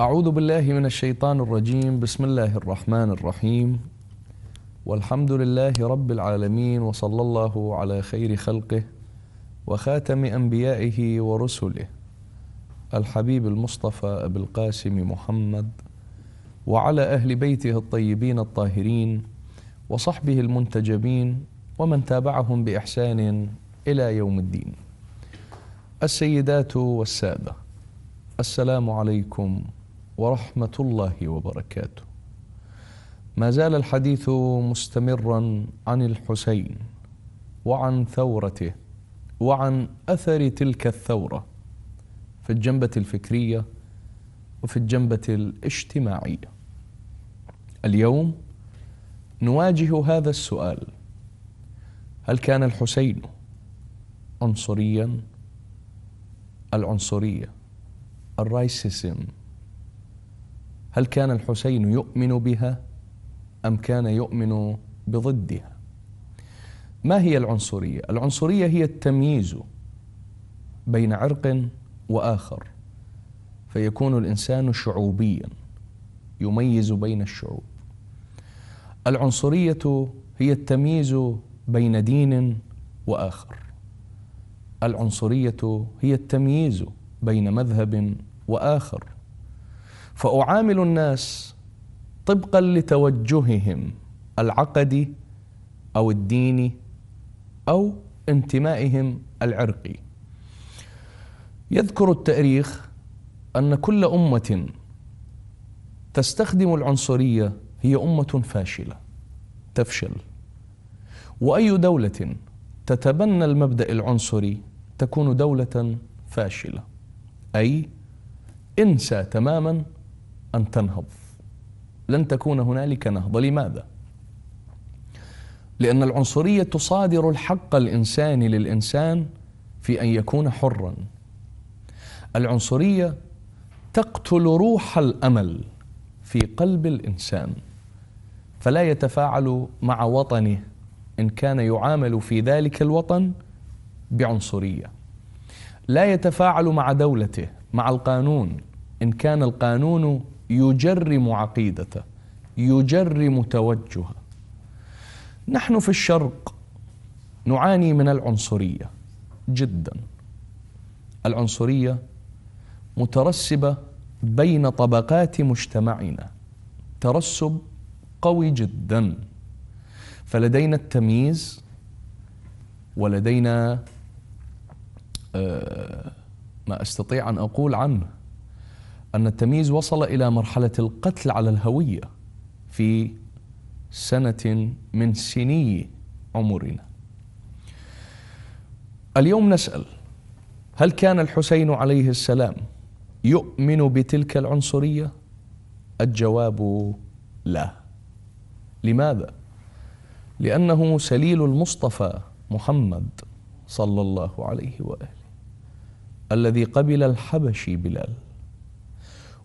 أعوذ بالله من الشيطان الرجيم بسم الله الرحمن الرحيم والحمد لله رب العالمين وصلى الله على خير خلقه وخاتم أنبيائه ورسله الحبيب المصطفى أبو القاسم محمد وعلى أهل بيته الطيبين الطاهرين وصحبه المنتجبين ومن تابعهم بإحسان إلى يوم الدين السيدات والسادة السلام عليكم ورحمة الله وبركاته ما زال الحديث مستمرا عن الحسين وعن ثورته وعن أثر تلك الثورة في الجنبة الفكرية وفي الجنبة الاجتماعية اليوم نواجه هذا السؤال هل كان الحسين عنصريا العنصرية الرايسيسم هل كان الحسين يؤمن بها أم كان يؤمن بضدها ما هي العنصرية؟ العنصرية هي التمييز بين عرق وآخر فيكون الإنسان شعوبيا يميز بين الشعوب العنصرية هي التمييز بين دين وآخر العنصرية هي التمييز بين مذهب وآخر فأعامل الناس طبقا لتوجههم العقدي أو الديني أو انتمائهم العرقي يذكر التاريخ أن كل أمة تستخدم العنصرية هي أمة فاشلة تفشل وأي دولة تتبنى المبدأ العنصري تكون دولة فاشلة أي انسى تماما أن تنهض لن تكون هنالك نهضة لماذا؟ لأن العنصرية تصادر الحق الإنساني للإنسان في أن يكون حرا العنصرية تقتل روح الأمل في قلب الإنسان فلا يتفاعل مع وطنه إن كان يعامل في ذلك الوطن بعنصرية لا يتفاعل مع دولته مع القانون إن كان القانون يجرم عقيدته يجرم توجهه نحن في الشرق نعاني من العنصريه جدا العنصريه مترسبه بين طبقات مجتمعنا ترسب قوي جدا فلدينا التمييز ولدينا آه، ما استطيع ان اقول عنه أن التمييز وصل إلى مرحلة القتل على الهوية في سنة من سني عمرنا اليوم نسأل هل كان الحسين عليه السلام يؤمن بتلك العنصرية؟ الجواب لا لماذا؟ لأنه سليل المصطفى محمد صلى الله عليه وآله الذي قبل الحبشي بلال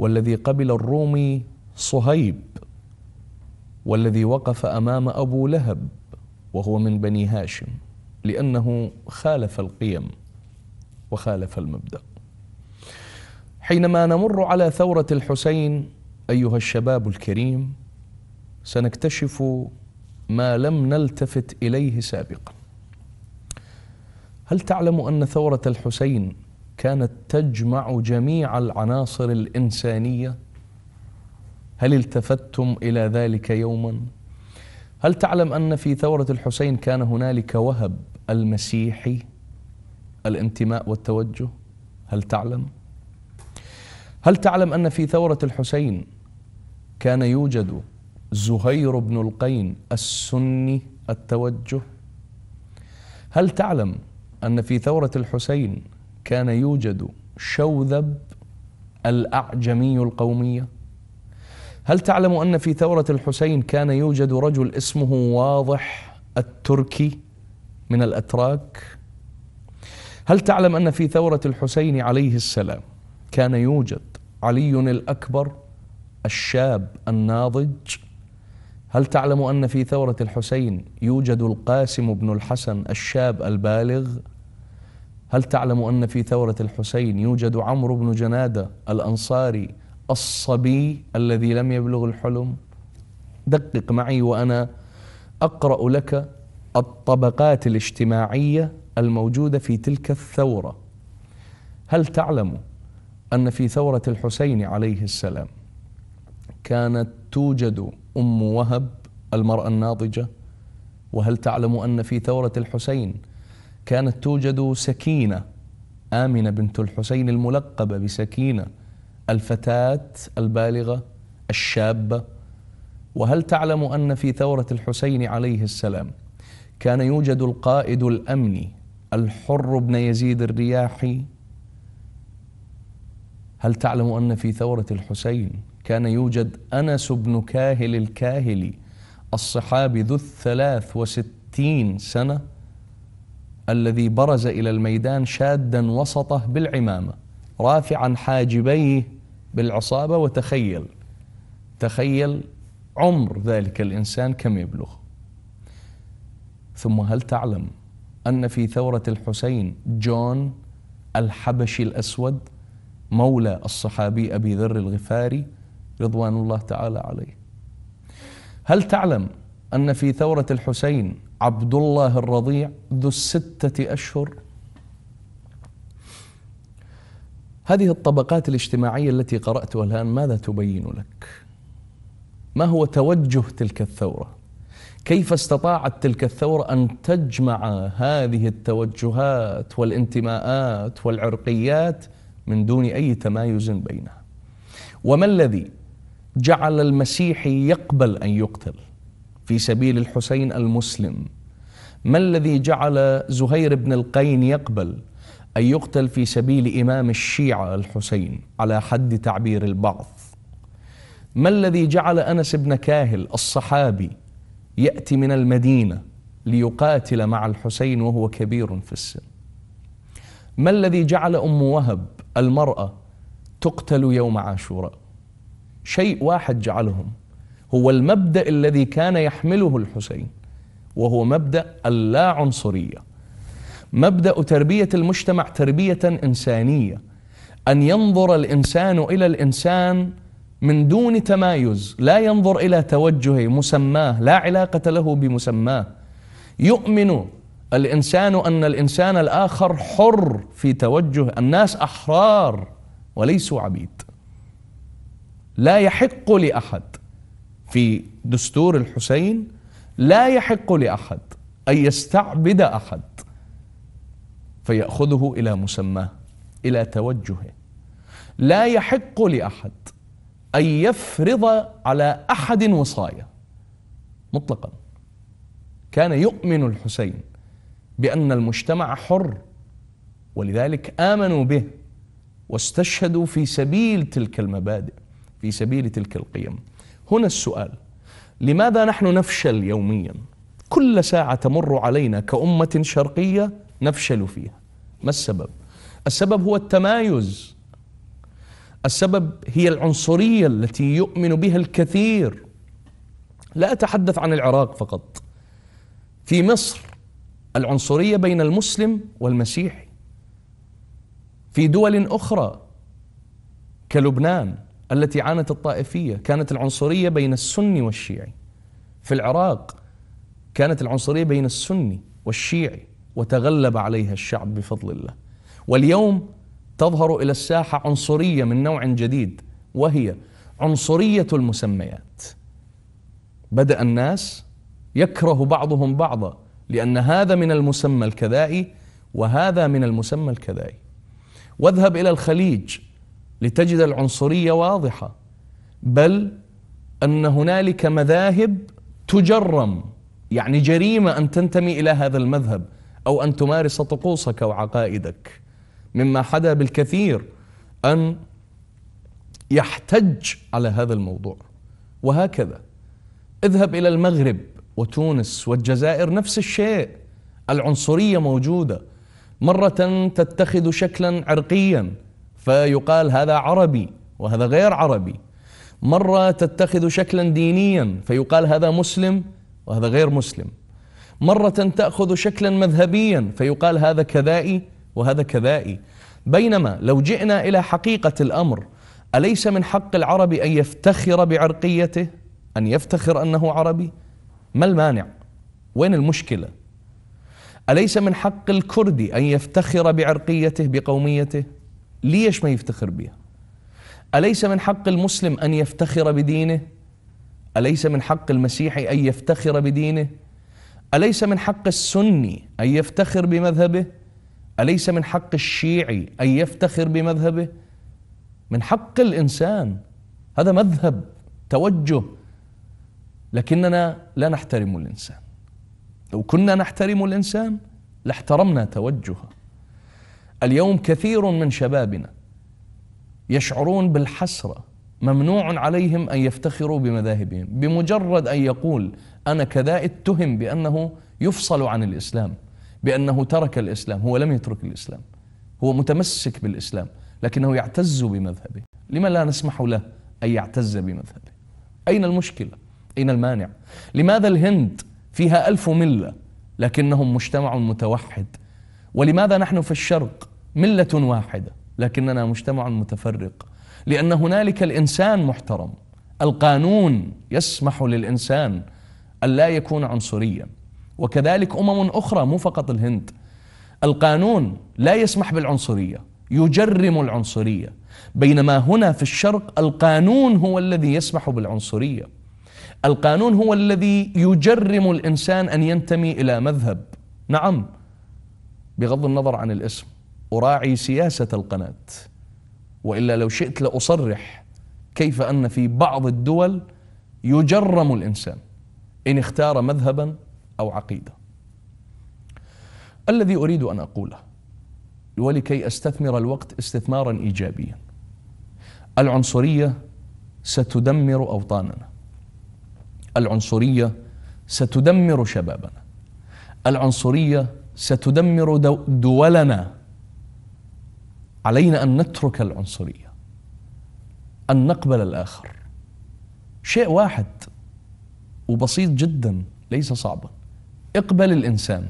والذي قبل الرومي صهيب والذي وقف امام ابو لهب وهو من بني هاشم لانه خالف القيم وخالف المبدا حينما نمر على ثوره الحسين ايها الشباب الكريم سنكتشف ما لم نلتفت اليه سابقا هل تعلم ان ثوره الحسين كانت تجمع جميع العناصر الانسانيه هل التفتتم الى ذلك يوما هل تعلم ان في ثوره الحسين كان هنالك وهب المسيحي الانتماء والتوجه هل تعلم هل تعلم ان في ثوره الحسين كان يوجد زهير بن القين السني التوجه هل تعلم ان في ثوره الحسين كان يوجد شوذب الأعجمي القومية هل تعلم أن في ثورة الحسين كان يوجد رجل اسمه واضح التركي من الأتراك هل تعلم أن في ثورة الحسين عليه السلام كان يوجد علي الأكبر الشاب الناضج هل تعلم أن في ثورة الحسين يوجد القاسم بن الحسن الشاب البالغ هل تعلم أن في ثورة الحسين يوجد عمرو بن جنادة الأنصاري الصبي الذي لم يبلغ الحلم دقق معي وأنا أقرأ لك الطبقات الاجتماعية الموجودة في تلك الثورة هل تعلم أن في ثورة الحسين عليه السلام كانت توجد أم وهب المرأة الناضجة وهل تعلم أن في ثورة الحسين كانت توجد سكينة آمنة بنت الحسين الملقبة بسكينة الفتاة البالغة الشابة وهل تعلم أن في ثورة الحسين عليه السلام كان يوجد القائد الأمني الحر بن يزيد الرياحي هل تعلم أن في ثورة الحسين كان يوجد أنس بن كاهل الكاهلي الصحابي ذو الثلاث وستين سنة الذي برز إلى الميدان شادا وسطه بالعمامة رافعا حاجبيه بالعصابة وتخيل تخيل عمر ذلك الإنسان كم يبلغ ثم هل تعلم أن في ثورة الحسين جون الحبشي الأسود مولى الصحابي أبي ذر الغفاري رضوان الله تعالى عليه هل تعلم أن في ثورة الحسين عبد الله الرضيع ذو الستة أشهر هذه الطبقات الاجتماعية التي قرأتها الآن ماذا تبين لك؟ ما هو توجه تلك الثورة؟ كيف استطاعت تلك الثورة أن تجمع هذه التوجهات والانتماءات والعرقيات من دون أي تمايز بينها؟ وما الذي جعل المسيحي يقبل أن يقتل؟ في سبيل الحسين المسلم ما الذي جعل زهير بن القين يقبل أن يقتل في سبيل إمام الشيعة الحسين على حد تعبير البعض ما الذي جعل أنس بن كاهل الصحابي يأتي من المدينة ليقاتل مع الحسين وهو كبير في السن ما الذي جعل أم وهب المرأة تقتل يوم عاشوراء شيء واحد جعلهم هو المبدأ الذي كان يحمله الحسين وهو مبدأ اللا عنصرية مبدأ تربية المجتمع تربية إنسانية أن ينظر الإنسان إلى الإنسان من دون تمايز لا ينظر إلى توجهه مسماه لا علاقة له بمسماه يؤمن الإنسان أن الإنسان الآخر حر في توجه الناس أحرار وليسوا عبيد لا يحق لأحد في دستور الحسين لا يحق لأحد أن يستعبد أحد فيأخذه إلى مسماه إلى توجهه لا يحق لأحد أن يفرض على أحد وصايا مطلقا كان يؤمن الحسين بأن المجتمع حر ولذلك آمنوا به واستشهدوا في سبيل تلك المبادئ في سبيل تلك القيم هنا السؤال لماذا نحن نفشل يوميا كل ساعة تمر علينا كأمة شرقية نفشل فيها ما السبب السبب هو التمايز السبب هي العنصرية التي يؤمن بها الكثير لا أتحدث عن العراق فقط في مصر العنصرية بين المسلم والمسيحي في دول أخرى كلبنان التي عانت الطائفية كانت العنصرية بين السني والشيعي في العراق كانت العنصرية بين السني والشيعي وتغلب عليها الشعب بفضل الله واليوم تظهر إلى الساحة عنصرية من نوع جديد وهي عنصرية المسميات بدأ الناس يكره بعضهم بعضا لأن هذا من المسمى الكذائي وهذا من المسمى الكذائي واذهب إلى الخليج لتجد العنصريه واضحه بل ان هنالك مذاهب تجرم يعني جريمه ان تنتمي الى هذا المذهب او ان تمارس طقوسك وعقائدك مما حدا بالكثير ان يحتج على هذا الموضوع وهكذا اذهب الى المغرب وتونس والجزائر نفس الشيء العنصريه موجوده مره تتخذ شكلا عرقيا فيقال هذا عربي وهذا غير عربي مرة تتخذ شكلا دينيا فيقال هذا مسلم وهذا غير مسلم مرة تأخذ شكلا مذهبيا فيقال هذا كذائي وهذا كذائي بينما لو جئنا إلى حقيقة الأمر أليس من حق العرب أن يفتخر بعرقيته أن يفتخر أنه عربي ما المانع وين المشكلة أليس من حق الكردي أن يفتخر بعرقيته بقوميته ليش ما يفتخر بها أليس من حق المسلم أن يفتخر بدينه أليس من حق المسيحي أن يفتخر بدينه أليس من حق السني أن يفتخر بمذهبه أليس من حق الشيعي أن يفتخر بمذهبه من حق الإنسان هذا مذهب توجه لكننا لا نحترم الإنسان لو كنا نحترم الإنسان لاحترمنا توجهه اليوم كثير من شبابنا يشعرون بالحسره ممنوع عليهم ان يفتخروا بمذاهبهم بمجرد ان يقول انا كذا اتهم بانه يفصل عن الاسلام بانه ترك الاسلام هو لم يترك الاسلام هو متمسك بالاسلام لكنه يعتز بمذهبه لما لا نسمح له ان يعتز بمذهبه اين المشكله اين المانع لماذا الهند فيها الف مله لكنهم مجتمع متوحد ولماذا نحن في الشرق مله واحده لكننا مجتمع متفرق لان هنالك الانسان محترم القانون يسمح للانسان ان لا يكون عنصريا وكذلك امم اخرى مو فقط الهند القانون لا يسمح بالعنصريه يجرم العنصريه بينما هنا في الشرق القانون هو الذي يسمح بالعنصريه القانون هو الذي يجرم الانسان ان ينتمي الى مذهب نعم بغض النظر عن الاسم أراعي سياسة القناة وإلا لو شئت لأصرح كيف أن في بعض الدول يجرم الإنسان إن اختار مذهبا أو عقيدة الذي أريد أن أقوله ولكي أستثمر الوقت استثمارا إيجابيا العنصرية ستدمر أوطاننا العنصرية ستدمر شبابنا العنصرية ستدمر دولنا علينا أن نترك العنصرية أن نقبل الآخر شيء واحد وبسيط جدا ليس صعبا اقبل الإنسان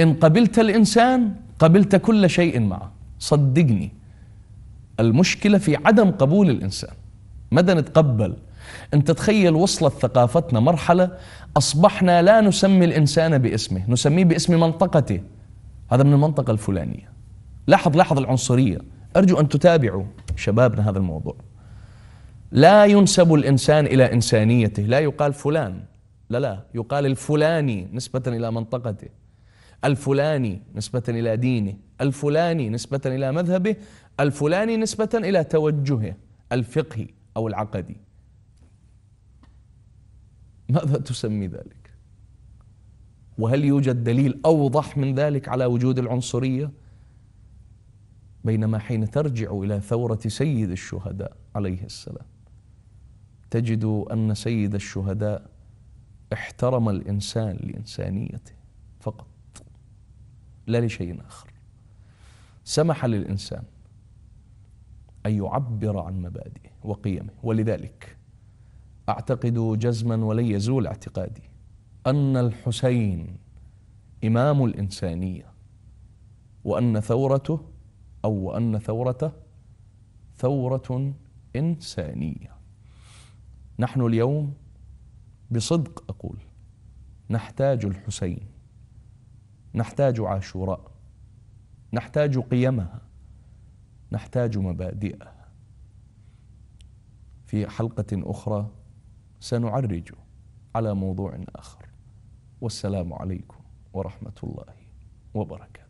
إن قبلت الإنسان قبلت كل شيء معه صدقني المشكلة في عدم قبول الإنسان مدى نتقبل أنت تخيل وصلت ثقافتنا مرحلة أصبحنا لا نسمي الإنسان باسمه نسميه باسم منطقته هذا من المنطقة الفلانية لاحظ لاحظ العنصرية أرجو أن تتابعوا شبابنا هذا الموضوع لا ينسب الإنسان إلى إنسانيته لا يقال فلان لا لا يقال الفلاني نسبة إلى منطقته الفلاني نسبة إلى دينه الفلاني نسبة إلى مذهبه الفلاني نسبة إلى توجهه الفقهي أو العقدي ماذا تسمي ذلك؟ وهل يوجد دليل أوضح من ذلك على وجود العنصرية؟ بينما حين ترجع الى ثوره سيد الشهداء عليه السلام تجد ان سيد الشهداء احترم الانسان لانسانيته فقط لا لشيء اخر سمح للانسان ان يعبر عن مبادئه وقيمه ولذلك اعتقد جزما ولن يزول اعتقادي ان الحسين امام الانسانيه وان ثورته أو أن ثورته ثورة إنسانية نحن اليوم بصدق أقول نحتاج الحسين نحتاج عاشوراء نحتاج قيمها نحتاج مبادئها في حلقة أخرى سنعرج على موضوع آخر والسلام عليكم ورحمة الله وبركاته